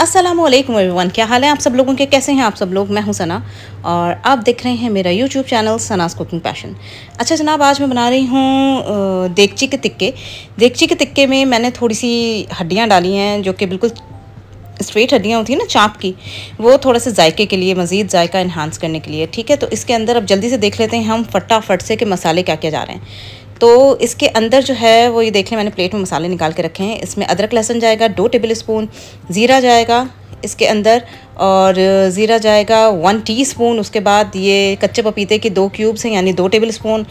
Aslam everyone क्या हाल है आप सब लोगों के कैसे हैं आप सब लोग मैं हूं सना और आप देख रहे हैं मेरा यूट्यूब चैनल सनास कुकिंग पैशन अच्छा जनाब आज मैं बना रही हूँ देगची के तिक्के देगची के तिक्के में मैंने थोड़ी सी हड्डियाँ डाली हैं जो कि बिल्कुल स्ट्रेट हड्डियाँ होती हैं ना चाँप की वो थोड़ा सा जायके के लिए मज़ीद जायका इन्हांस करने के लिए ठीक है तो इसके अंदर अब जल्दी से देख लेते हैं हम फटाफट से के मसाले क्या क्या जा रहे हैं तो इसके अंदर जो है वो ये देख लें मैंने प्लेट में मसाले निकाल के रखे हैं इसमें अदरक लहसुन जाएगा दो टेबल स्पून ज़ीरा जाएगा इसके अंदर और ज़ीरा जाएगा वन टीस्पून उसके बाद ये कच्चे पपीते के दो क्यूब्स हैं यानी दो टेबल स्पून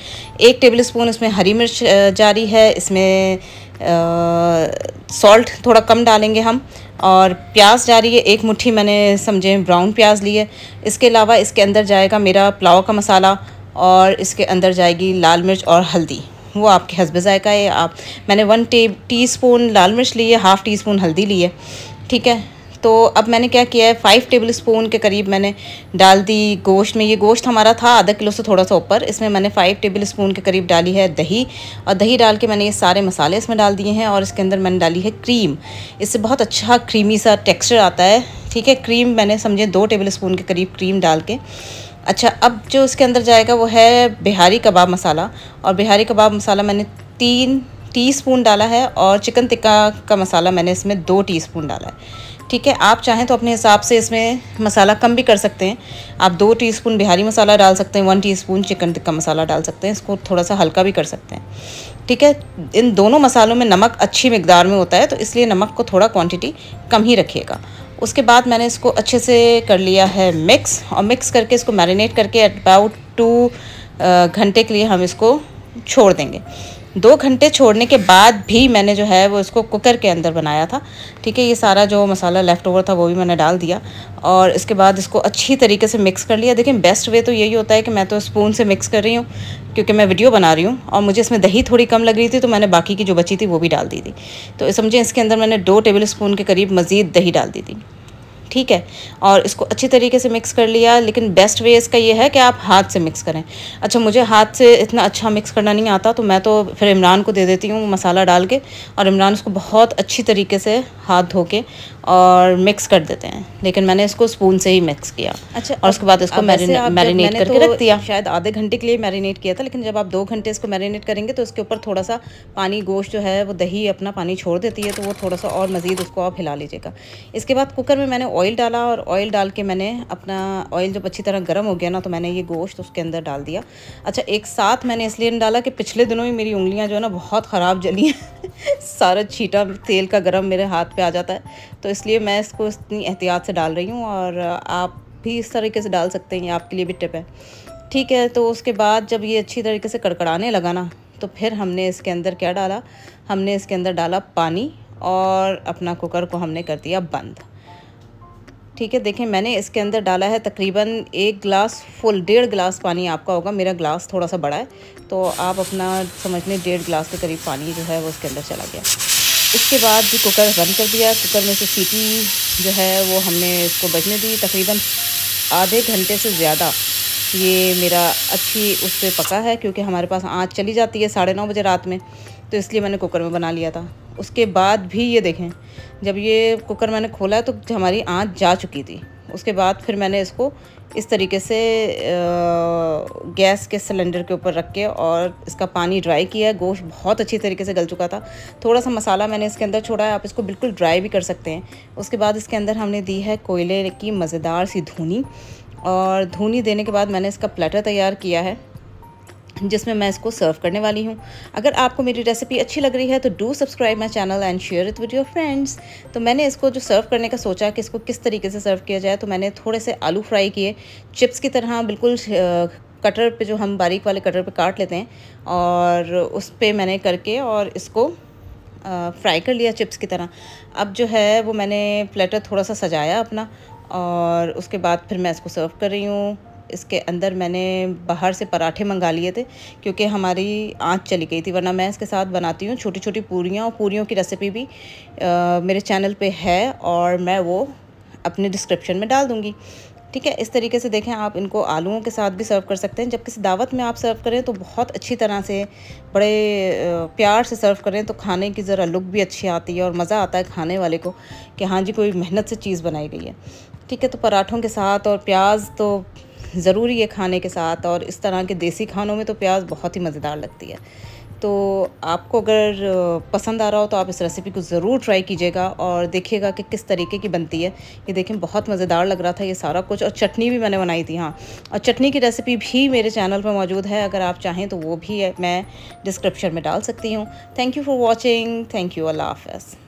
एक टेबल स्पून इसमें हरी मिर्च जारी है इसमें सॉल्ट थोड़ा कम डालेंगे हम और प्याज जा रही है एक मुट्ठी मैंने समझे ब्राउन प्याज ली है इसके अलावा इसके अंदर जाएगा मेरा पुलाव का मसाला और इसके अंदर जाएगी लाल मिर्च और हल्दी वो आपके हसब जायका है आप मैंने वन टे टी स्पून लाल मिर्च ली है हाफ़ टी स्पून हल्दी ली है ठीक है तो अब मैंने क्या किया है फ़ाइव टेबल स्पून के करीब मैंने डाल दी गोश्त में ये गोश्त हमारा था आधा किलो से थोड़ा सा ऊपर इसमें मैंने फ़ाइव टेबल स्पून के करीब डाली है दही और दही डाल के मैंने ये सारे मसाले इसमें डाल दिए हैं और इसके अंदर मैंने डाली है क्रीम इससे बहुत अच्छा क्रीमी सा टेक्स्चर आता है ठीक है क्रीम मैंने समझे दो टेबल स्पून के करीब क्रीम डाल के अच्छा अब जो इसके अंदर जाएगा वो है बिहारी कबाब मसाला और बिहारी कबाब मसाला मैंने तीन टीस्पून डाला है और चिकन टिक्का का मसाला मैंने इसमें दो टीस्पून डाला है ठीक है आप चाहें तो अपने हिसाब से इसमें मसाला कम भी कर सकते हैं आप दो टीस्पून बिहारी मसाला डाल सकते हैं one teaspoon chicken tikka masala डाल सकते हैं इसको थोड़ा सा हल्का भी कर सकते हैं ठीक है इन दोनों मसालों में नमक अच्छी मकदार में होता है तो इसलिए नमक को थोड़ा क्वान्टिटी कम ही रखिएगा उसके बाद मैंने इसको अच्छे से कर लिया है मिक्स और मिक्स करके इसको मैरिनेट करके अबाउट टू घंटे के लिए हम इसको छोड़ देंगे दो घंटे छोड़ने के बाद भी मैंने जो है वो इसको कुकर के अंदर बनाया था ठीक है ये सारा जो मसाला लेफ़्ट ओवर था वो भी मैंने डाल दिया और इसके बाद इसको अच्छी तरीके से मिक्स कर लिया देखिए बेस्ट वे तो यही होता है कि मैं तो स्पून से मिक्स कर रही हूँ क्योंकि मैं वीडियो बना रही हूँ और मुझे इसमें दही थोड़ी कम लग रही थी तो मैंने बाकी की जो बची थी वो भी डाल दी थी तो समझे इसके अंदर मैंने दो टेबल स्पून के करीब मज़ीद दही डाल दी थी ठीक है और इसको अच्छी तरीके से मिक्स कर लिया लेकिन बेस्ट वे इसका ये है कि आप हाथ से मिक्स करें अच्छा मुझे हाथ से इतना अच्छा मिक्स करना नहीं आता तो मैं तो फिर इमरान को दे देती हूँ मसाला डाल के और इमरान उसको बहुत अच्छी तरीके से हाथ धो के और मिक्स कर देते हैं लेकिन मैंने इसको स्पून से ही मिक्स किया अच्छा और उसके बाद इसको मैरिनेट करके तो रख दिया शायद आधे घंटे के लिए मैरिनेट किया था लेकिन जब आप दो घंटे इसको मैरिनेट करेंगे तो उसके ऊपर थोड़ा सा पानी गोश्त जो है वो दही अपना पानी छोड़ देती है तो वो थोड़ा सा और मज़ीद उसको आप हिला लीजिएगा इसके बाद कुकर में मैंने ऑयल डाला और ऑयल डाल के मैंने अपना ऑयल जब अच्छी तरह गर्म हो गया ना तो मैंने ये गोश्त उसके अंदर डाल दिया अच्छा एक साथ मैंने इसलिए डाला कि पिछले दिनों ही मेरी उंगलियाँ जो है ना बहुत ख़राब जली हैं सारा छीटा तेल का गर्म मेरे हाथ पर आ जाता है तो इसलिए मैं इसको इतनी एहतियात से डाल रही हूँ और आप भी इस तरीके से डाल सकते हैं ये आपके लिए भी टिप है ठीक है तो उसके बाद जब ये अच्छी तरीके से कड़कड़ाने लगा ना तो फिर हमने इसके अंदर क्या डाला हमने इसके अंदर डाला पानी और अपना कुकर को हमने कर दिया बंद ठीक है देखें मैंने इसके अंदर डाला है तकरीबन एक गिलास फुल डेढ़ गिलास पानी आपका होगा मेरा गिलास थोड़ा सा बड़ा है तो आप अपना समझ लें डेढ़ गिलास के करीब पानी जो है वो इसके अंदर चला गया उसके बाद जो कुकर बंद कर दिया कुकर में से सीटी जो है वो हमने इसको बजने दी तकरीबन आधे घंटे से ज़्यादा ये मेरा अच्छी उस पर पका है क्योंकि हमारे पास आँच चली जाती है साढ़े नौ बजे रात में तो इसलिए मैंने कुकर में बना लिया था उसके बाद भी ये देखें जब ये कुकर मैंने खोला तो हमारी आँच जा चुकी थी उसके बाद फिर मैंने इसको इस तरीके से गैस के सिलेंडर के ऊपर रख के और इसका पानी ड्राई किया है गोश्त बहुत अच्छी तरीके से गल चुका था थोड़ा सा मसाला मैंने इसके अंदर छोड़ा है आप इसको बिल्कुल ड्राई भी कर सकते हैं उसके बाद इसके अंदर हमने दी है कोयले की मज़ेदार सी धुनी और धुनी देने के बाद मैंने इसका प्लेटर तैयार किया है जिसमें मैं इसको सर्व करने वाली हूँ अगर आपको मेरी रेसिपी अच्छी लग रही है तो do subscribe my channel and share it with your friends तो मैंने इसको जो सर्व करने का सोचा कि इसको किस तरीके से सर्व किया जाए तो मैंने थोड़े से आलू फ्राई किए चिप्स की तरह बिल्कुल कटर पे जो हम बारीक वाले कटर पे काट लेते हैं और उस पर मैंने करके और इसको फ्राई कर लिया चिप्स की तरह अब जो है वो मैंने प्लेटर थोड़ा सा सजाया अपना और उसके बाद फिर मैं इसको सर्व कर रही हूँ इसके अंदर मैंने बाहर से पराठे मंगा लिए थे क्योंकि हमारी आँच चली गई थी वरना मैं इसके साथ बनाती हूँ छोटी छोटी पूरियाँ और पूरियों की रेसिपी भी आ, मेरे चैनल पर है और मैं वो अपने डिस्क्रिप्शन में डाल दूँगी ठीक है इस तरीके से देखें आप इनको आलूओं के साथ भी सर्व कर सकते हैं जब किसी दावत में आप सर्व करें तो बहुत अच्छी तरह से बड़े प्यार से सर्व करें तो खाने की ज़रा लुक भी अच्छी आती है और मज़ा आता है खाने वाले को कि हाँ जी कोई मेहनत से चीज़ बनाई गई है ठीक है तो पराठों के साथ और प्याज तो ज़रूरी है खाने के साथ और इस तरह के देसी खानों में तो प्याज बहुत ही मज़ेदार लगती है तो आपको अगर पसंद आ रहा हो तो आप इस रेसिपी को ज़रूर ट्राई कीजिएगा और देखिएगा कि किस तरीके की बनती है ये देखें बहुत मज़ेदार लग रहा था ये सारा कुछ और चटनी भी मैंने बनाई थी हाँ और चटनी की रेसिपी भी मेरे चैनल पर मौजूद है अगर आप चाहें तो वो भी मैं डिस्क्रिप्शन में डाल सकती हूँ thank you for watching thank you अल्लाह हाफ